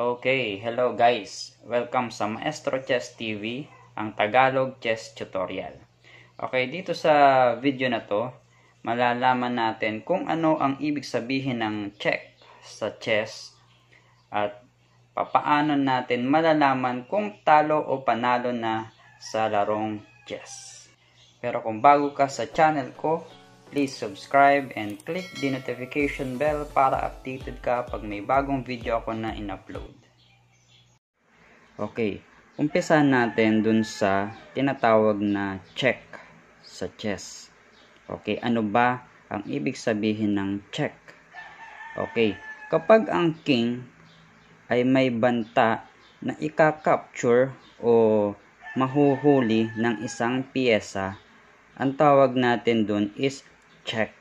Okay, hello guys. Welcome sa Maestro Chess TV, ang Tagalog Chess Tutorial. Okay, dito sa video na to, malalaman natin kung ano ang ibig sabihin ng check sa chess at papaano natin malalaman kung talo o panalo na sa larong chess. Pero kung bago ka sa channel ko, Please subscribe and click the notification bell para updated ka pag may bagong video ako na in-upload. Okay, umpisa natin dun sa tinatawag na check sa chess. Okay, ano ba ang ibig sabihin ng check? Okay, kapag ang king ay may banta na ika-capture o mahuhuli ng isang piyesa, ang tawag natin dun is check.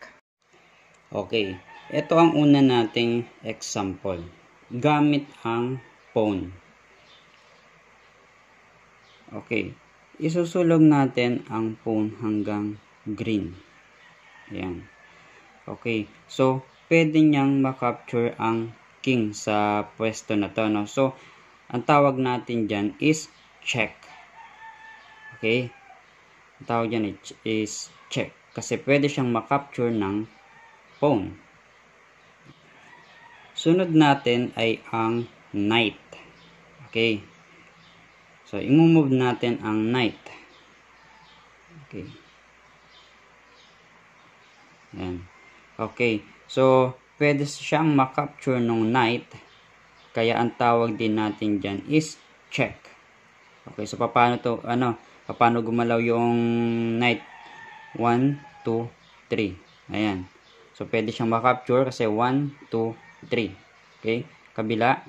Okay, ito ang una nating example. Gamit ang phone. Okay, isusulog natin ang phone hanggang green. Ayan. Okay, so pwede niyang makapture ang king sa pwesto na to. No? So, ang tawag natin dyan is check. Okay, ang tawag dyan is check kasi pwede siyang makapture ng phone. Sunod natin ay ang knight. Okay. So, imumove natin ang knight. Okay. Ayan. Okay. So, pwede siyang makapture ng knight. Kaya ang tawag din natin dyan is check. Okay. So, paano to, ano, paano gumalaw yung knight 1, 2, 3. Ayan. So, pwede siyang makapture kasi 1, 2, 3. Okay? Kabila,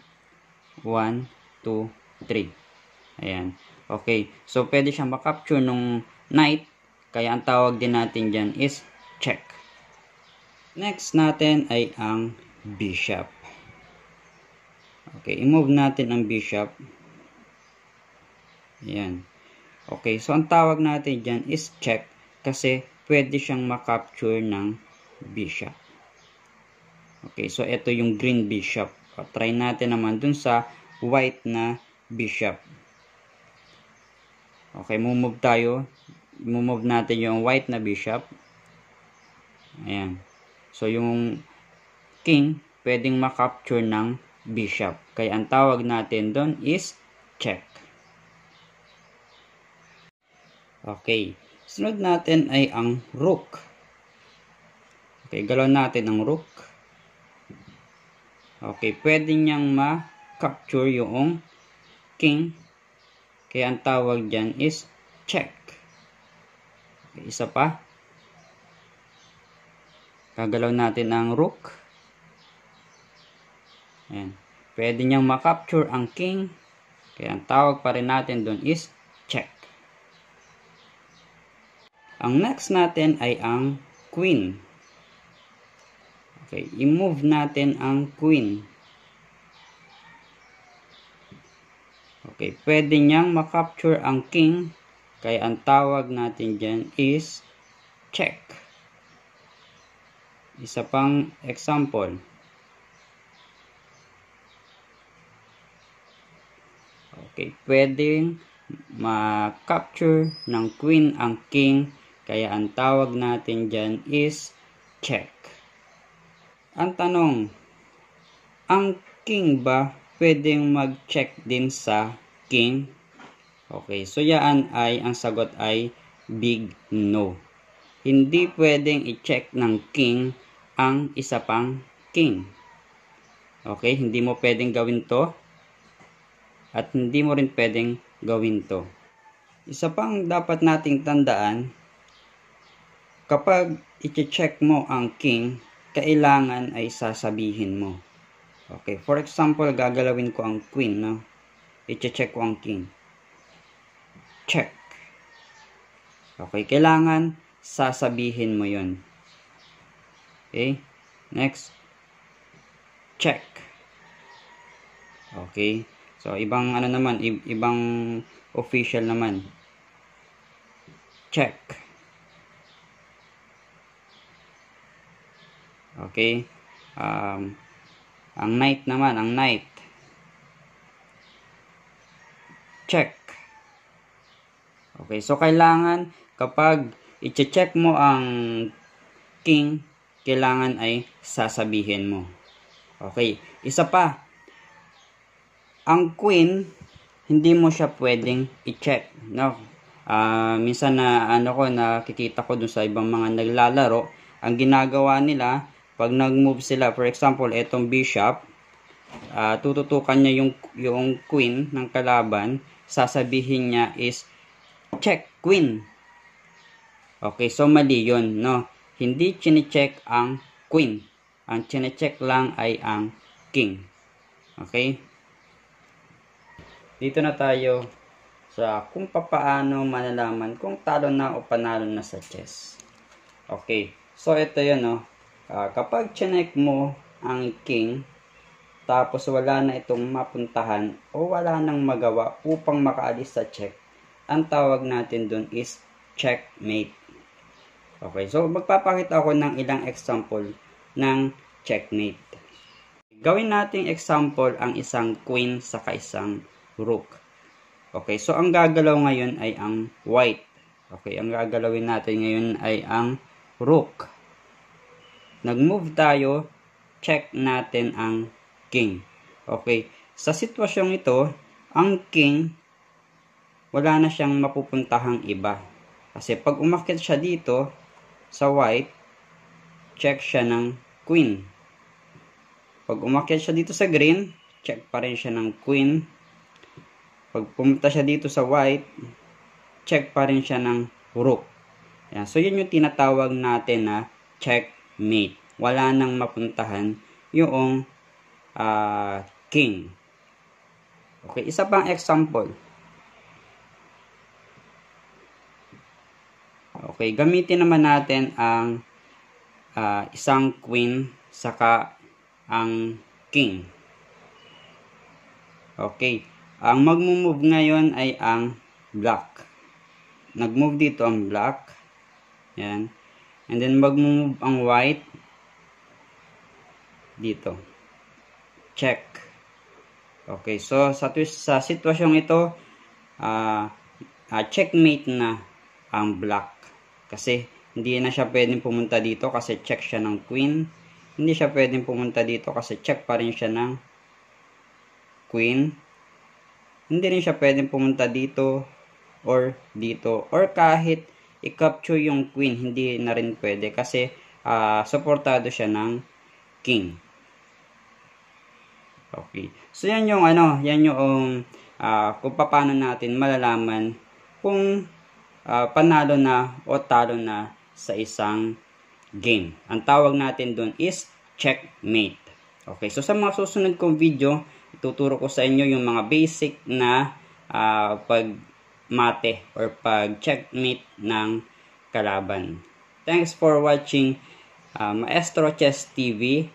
1, 2, 3. Ayan. Okay. So, pwede siyang makapture nung night. Kaya ang tawag din natin dyan is check. Next natin ay ang bishop. Okay, i-move natin ang bishop. Ayan. Okay, so ang tawag natin dyan is check kasi pwede siyang makapture ng bishop. Okay, so ito yung green bishop. O, try natin naman dun sa white na bishop. Okay, move tayo. Move natin yung white na bishop. Ayan. So, yung king, pwedeng makapture ng bishop. Kaya ang tawag natin doon is check. Okay. Sunod natin ay ang rook. Okay, galaw natin ang rook. Okay, pwede niyang ma-capture yung king. Kaya ang tawag dyan is check. Okay, isa pa. Kagalaw natin ang rook. Ayan. Pwede niyang ma-capture ang king. Kaya ang tawag pa rin natin doon is check. Ang next natin ay ang queen. Okay, i-move natin ang queen. Okay, pwede niyang makapture ang king. Kaya ang tawag natin dyan is check. Isa pang example. Okay, pwedeng ma-capture ng queen ang king kaya ang tawag natin dyan is check. Ang tanong, ang king ba pwedeng mag-check din sa king? Okay, so yan ay, ang sagot ay big no. Hindi pwedeng i-check ng king ang isa pang king. Okay, hindi mo pwedeng gawin to at hindi mo rin pwedeng gawin to. Isa pang dapat nating tandaan Kapag iti-check mo ang king, kailangan ay sasabihin mo. Okay, for example, gagalawin ko ang queen, no? Iti-check ko ang king. Check. Okay, kailangan sasabihin mo yon. Okay, next. Check. Okay, so ibang ano naman, ibang official naman. Check. Okay? Um, ang knight naman, ang knight. Check. Okay, so kailangan kapag i-check mo ang king, kailangan ay sasabihin mo. Okay, isa pa. Ang queen, hindi mo siya pwedeng i-check. No? Uh, minsan na ano ko nakikita ko dun sa ibang mga naglalaro, ang ginagawa nila pag nag-move sila, for example, etong bishop, uh, tututukan niya yung, yung queen ng kalaban, sasabihin niya is, check, queen. Okay, so mali yun, no? Hindi chinecheck ang queen. Ang chinecheck lang ay ang king. Okay? Dito na tayo sa kung papaano manalaman kung talo na o panalo na sa chess. Okay. So, ito yun, no? Uh, kapag chinek mo ang king, tapos wala na itong mapuntahan o wala nang magawa upang makaalis sa check, ang tawag natin dun is checkmate. Okay, so magpapakita ako ng ilang example ng checkmate. Gawin nating example ang isang queen sa kaisang rook. Okay, so ang gagalaw ngayon ay ang white. Okay, ang gagalawin natin ngayon ay ang rook nag-move tayo, check natin ang king. Okay, sa sitwasyong ito, ang king, wala na siyang mapupuntahang iba. Kasi pag umakit siya dito, sa white, check siya ng queen. Pag umakit siya dito sa green, check pa rin siya ng queen. Pag pumunta siya dito sa white, check pa rin siya ng rook. Ayan. So, yun yung tinatawag natin na check mate. Wala nang mapuntahan yung uh, king. Okay, isa pang example. Okay, gamitin naman natin ang uh, isang queen saka ang king. Okay, ang magmumove ngayon ay ang black. Nagmove dito ang black. Yan. And then mag-move ang white dito. Check. Okay, so sa, sa sitwasyong ito, uh, uh, checkmate na ang black. Kasi hindi na siya pwedeng pumunta dito kasi check siya ng queen. Hindi siya pwedeng pumunta dito kasi check pa rin siya ng queen. Hindi rin siya pwedeng pumunta dito or dito or kahit i-capture yung queen, hindi na rin pwede kasi uh, ah, supportado siya ng king. Okay. So, yan yung ano, yan yung uh, kung paano natin malalaman kung uh, panalo na o talo na sa isang game. Ang tawag natin doon is checkmate. Okay. So, sa mga susunod kong video, ituturo ko sa inyo yung mga basic na uh, pag mate or pag-checkmate ng kalaban. Thanks for watching uh, Maestro Chess TV,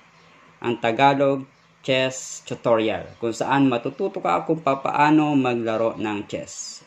ang Tagalog Chess Tutorial, kung saan matututo ka kung paano maglaro ng chess.